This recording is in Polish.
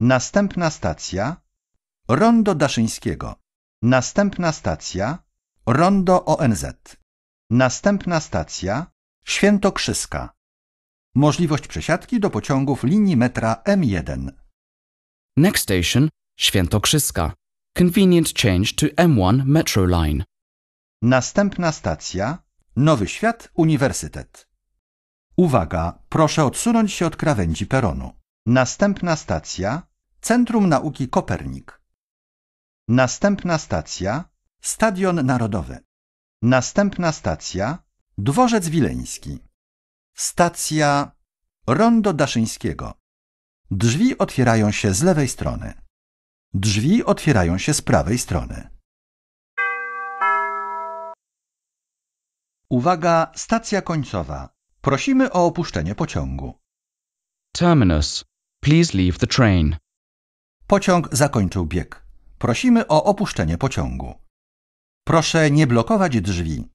Następna stacja Rondo Daszyńskiego. Następna stacja Rondo ONZ. Następna stacja Świętokrzyska. Możliwość przesiadki do pociągów linii metra M1. Next station Świętokrzyska. Convenient change to M1 Metro Line. Następna stacja Nowy Świat Uniwersytet. Uwaga, proszę odsunąć się od krawędzi peronu. Następna stacja Centrum Nauki Kopernik. Następna stacja Stadion Narodowy. Następna stacja Dworzec Wileński. Stacja Rondo Daszyńskiego. Drzwi otwierają się z lewej strony. Drzwi otwierają się z prawej strony. Uwaga, stacja końcowa. Prosimy o opuszczenie pociągu. Terminus. Please leave the train. Pociąg zakończył bieg. Prosimy o opuszczenie pociągu. Proszę nie blokować drzwi.